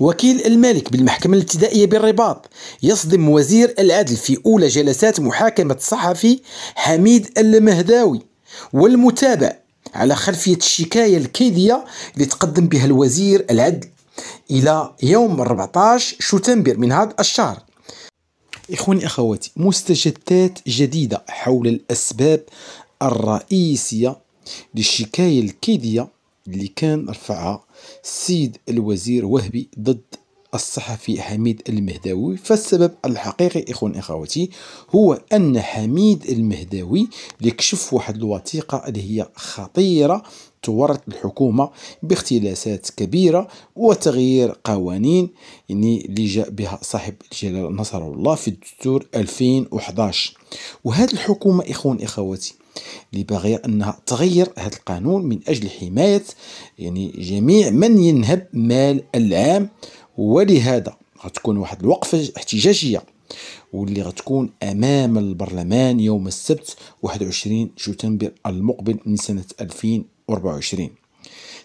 وكيل الملك بالمحكمة الابتدائية بالرباط يصدم وزير العدل في أولى جلسات محاكمة الصحفي حميد المهداوي والمتابع على خلفية الشكاية الكيدية اللي تقدم بها الوزير العدل إلى يوم 14 شتنبر من هذا الشهر إخواني أخواتي مستجدات جديدة حول الأسباب الرئيسية للشكاية الكيدية اللي كان رفعها سيد الوزير وهبي ضد الصحفي حميد المهداوي فالسبب الحقيقي إخوان إخواتي هو أن حميد المهداوي لكشف واحد الوثيقة اللي هي خطيرة تورط الحكومة باختلاسات كبيرة وتغيير قوانين يعني اللي جاء بها صاحب الجلالة نصر الله في الدستور 2011 وهذه الحكومة إخوان إخواتي اللي باغية أنها تغير هذا القانون من أجل حماية يعني جميع من ينهب مال العام ولهذا غتكون واحد الوقفة احتجاجية واللي غتكون امام البرلمان يوم السبت 21 شتنبر المقبل من سنه 2024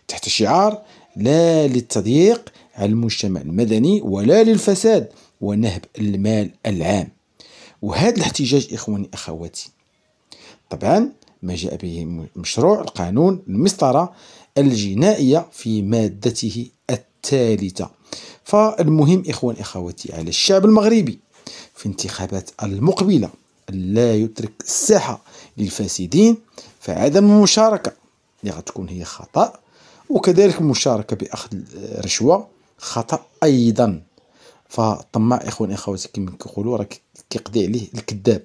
تحت شعار لا للتضييق على المجتمع المدني ولا للفساد ونهب المال العام وهذا الاحتجاج اخواني اخواتي طبعا ما جاء به مشروع القانون المسطرة الجنائية في مادته الثالثة فالمهم إخوان إخواتي على الشعب المغربي في انتخابات المقبلة لا يترك الساحة للفاسدين فعدم المشاركة اللي غتكون هي خطأ وكذلك المشاركة بأخذ رشوة خطأ أيضا فالطماع إخوان إخواتي كما كيقولوا راك كيقضي عليه الكذاب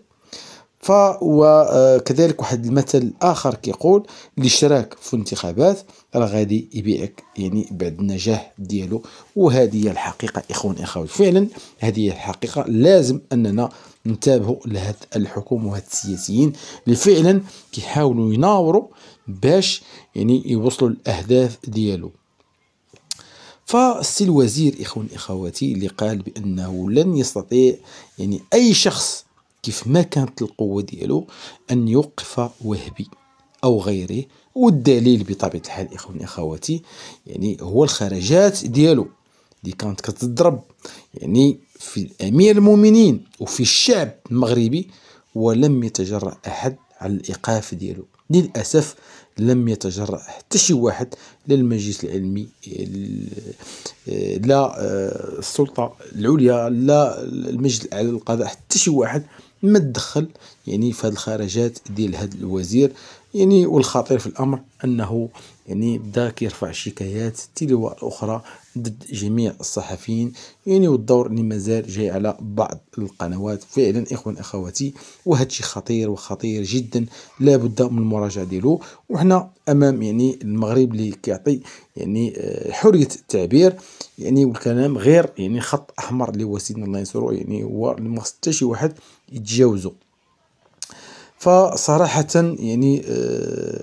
وكذلك واحد المثل اخر كيقول الاشتراك في الانتخابات راه غادي يبيعك يعني بعد النجاح ديالو وهذه هي الحقيقه اخوان اخواتي فعلا هذه هي الحقيقه لازم اننا نتابعوا لهاد الحكومه وهاد السياسيين اللي فعلا كيحاولوا يناوروا باش يعني يوصلوا الاهداف ديالو فالسي الوزير اخوان اخواتي اللي قال بانه لن يستطيع يعني اي شخص كيف ما كانت القوة ديالو أن يوقف وهبي أو غيره والدليل بطبيعة الحال إخواني أخواتي يعني هو الخرجات ديالو اللي كانت كتضرب يعني في أمير المؤمنين وفي الشعب المغربي ولم يتجرأ أحد على الإيقاف ديالو للأسف لم يتجرأ حتى شي واحد لا المجلس العلمي لا آه، السلطة العليا لا المجلس الأعلى للقضاء حتى شي واحد ما تدخل يعني في هذه الخرجات ديال هذا الوزير يعني والخطير في الامر انه يعني بدا كيرفع شكايات تلو الاخرى ضد جميع الصحفيين يعني والدور اللي مازال جاي على بعض القنوات فعلا اخوان اخواتي وهذا خطير وخطير جدا لابد من المراجعه ديالو وحنا امام يعني المغرب اللي كيعطي يعني آه، حريه التعبير يعني والكلام غير يعني خط احمر اللي هو سيدنا الله ينصرو يعني هو ما شي واحد يتجاوزو فصراحة يعني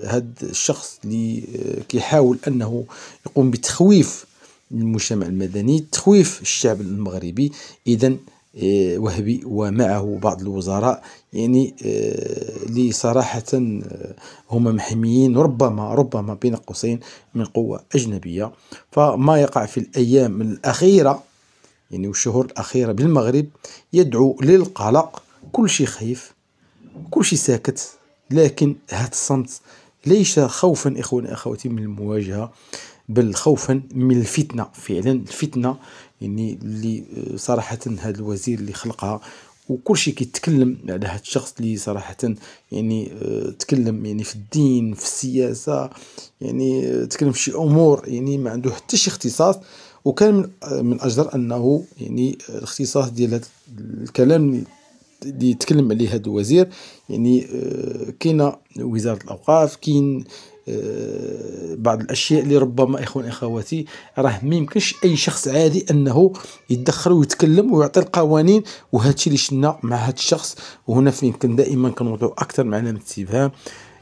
هذا آه، الشخص اللي آه، كيحاول أنه يقوم بتخويف المجتمع المدني تخويف الشعب المغربي إذا آه، وهبي ومعه بعض الوزراء يعني اللي صراحة هما محميين ربما ربما بين قوسين من قوة أجنبية فما يقع في الأيام الأخيرة يعني والشهور الأخيرة بالمغرب يدعو للقلق كل شيء خايف كلشي ساكت لكن هذا الصمت ليس خوفا اخواني اخواتي من المواجهه بل خوفا من الفتنه فعلا الفتنه يعني اللي آه، صراحه هذا الوزير اللي خلقها وكلشي كيتكلم على هذا الشخص اللي صراحه يعني آه، تكلم يعني في الدين في السياسه يعني آه، تكلم في شي امور يعني ما عنده حتى شي اختصاص وكان من اجدر انه يعني الاختصاص ديال الكلام اللي يتكلم عليه هذا الوزير يعني آه، كاينه وزاره الاوقاف كاين آه، بعض الاشياء اللي ربما اخوان اخواتي راه ما يمكنش اي شخص عادي انه يتدخل ويتكلم ويعطي القوانين وهذا الشيء اللي شفنا مع هذا الشخص وهنا فين كان دائما كنوضعوا اكثر من استفهام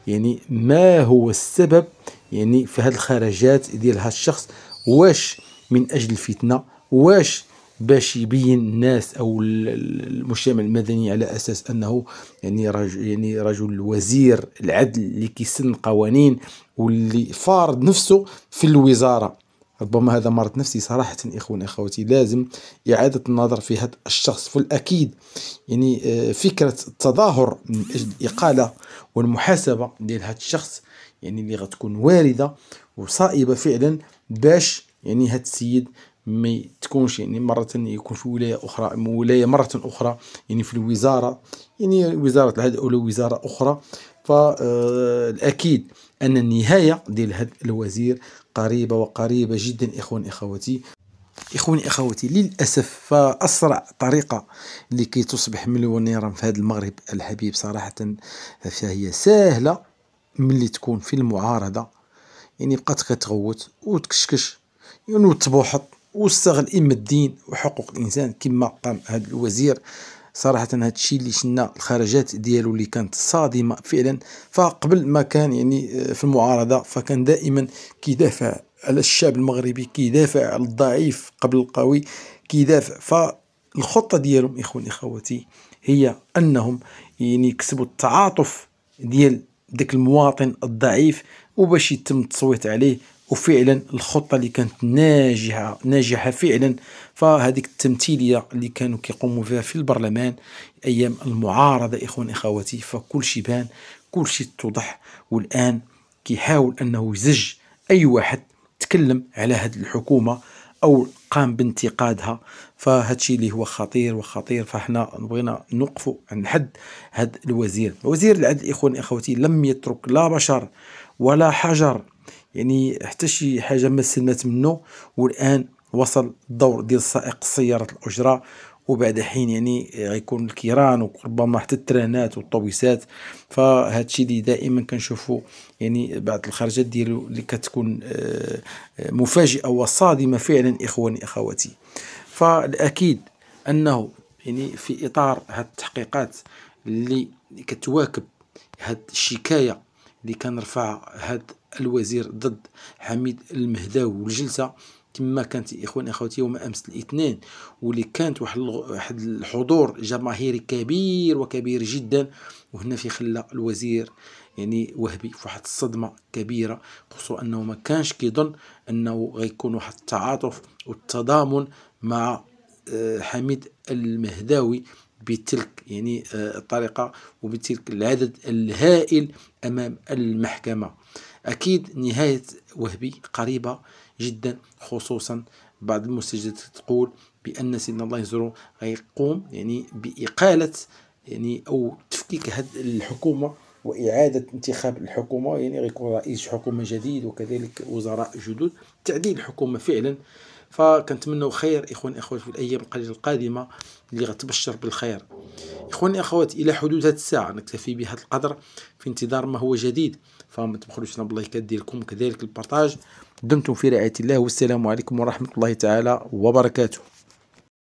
يعني ما هو السبب يعني في هذه الخرجات ديال هذا الشخص واش من اجل الفتنه واش باش يبين الناس او المجتمع المدني على اساس انه يعني رجل يعني رجل وزير العدل اللي كيسن قوانين واللي فارض نفسه في الوزاره ربما هذا مرض نفسي صراحة إخواني أخواتي لازم إعادة النظر في هذا الشخص فالأكيد يعني آه، فكرة التظاهر من أجل الإقالة والمحاسبة ديال هذا الشخص يعني اللي غتكون واردة وصائبة فعلا باش يعني هذا السيد ما تكونش يعني مرة يكون في ولاية أخرى ولاية مرة أخرى يعني في الوزارة يعني وزارة العدل أو وزارة أخرى فالأكيد آه، أن النهاية ديال هذا الوزير قريبة وقريبة جدا إخوان إخواتي إخواني أخواتي للأسف فأسرع طريقة لكي تصبح مليونيرا في هذا المغرب الحبيب صراحة فهي سهلة ملي تكون في المعارضة يعني بقات كتغوت وتكشكش يعني وتبوحط واستغل اما الدين وحقوق الانسان كما قام هذا الوزير صراحه هذا الشيء اللي شنا الخرجات ديالو اللي كانت صادمه فعلا فقبل ما كان يعني آه، في المعارضه فكان دائما كيدافع على الشعب المغربي كيدافع على الضعيف قبل القوي كيدافع فالخطه ديالهم اخواني اخواتي هي انهم يعني يكسبوا التعاطف ديال ذاك المواطن الضعيف وباش يتم التصويت عليه وفعلا الخطه اللي كانت ناجحه ناجحه فعلا فهذيك التمثيليه اللي كانوا كيقوموا فيها في البرلمان ايام المعارضه اخوان اخواتي فكل شيء بان كل شيء اتضح والان كيحاول انه يزج اي واحد تكلم على هذه الحكومه او قام بانتقادها فهذا الشيء اللي هو خطير وخطير فاحنا بغينا نوقفوا عند حد هذا الوزير وزير العدل اخوان إخواتي لم يترك لا بشر ولا حجر يعني حتى شي حاجه ما سلمت منه والان وصل الدور ديال سائق سياره الاجره وبعد حين يعني غيكون الكيران وربما حتى الترانات والطوبيسات فهذا الشيء اللي دائما كنشوفوا يعني بعض الخرجات ديالو اللي كتكون آه، مفاجئه وصادمه فعلا اخواني اخواتي فالاكيد انه يعني في اطار هاد التحقيقات اللي كتواكب هاد الشكايه اللي كان رفع هذا الوزير ضد حميد المهداوي والجلسه كما كانت اخوان اخواتي يوم امس الاثنين واللي كانت واحد واحد الحضور جماهيري كبير وكبير جدا وهنا في خلى الوزير يعني وهبي في واحد الصدمه كبيره خصوصا انه ما كانش كيظن انه غيكون واحد التعاطف والتضامن مع آه، حميد المهداوي بتلك يعني آه، الطريقة وبتلك العدد الهائل أمام المحكمة أكيد نهاية وهبي قريبة جدا خصوصا بعض المستجدات تقول بأن سيدنا الله يزرو غيقوم يعني بإقالة يعني أو تفكيك هذه الحكومة وإعادة انتخاب الحكومة يعني غيكون رئيس حكومة جديد وكذلك وزراء جدد تعديل الحكومة فعلا فكنتمنوا خير اخوان اخوات في الايام القليله القادمه اللي غتبشر بالخير اخوان اخوات الى حدود هذه الساعه نكتفي بهذا القدر في انتظار ما هو جديد فما تبخلوش باللايكات ديالكم كذلك البارطاج دمتم في رعايه الله والسلام عليكم ورحمه الله تعالى وبركاته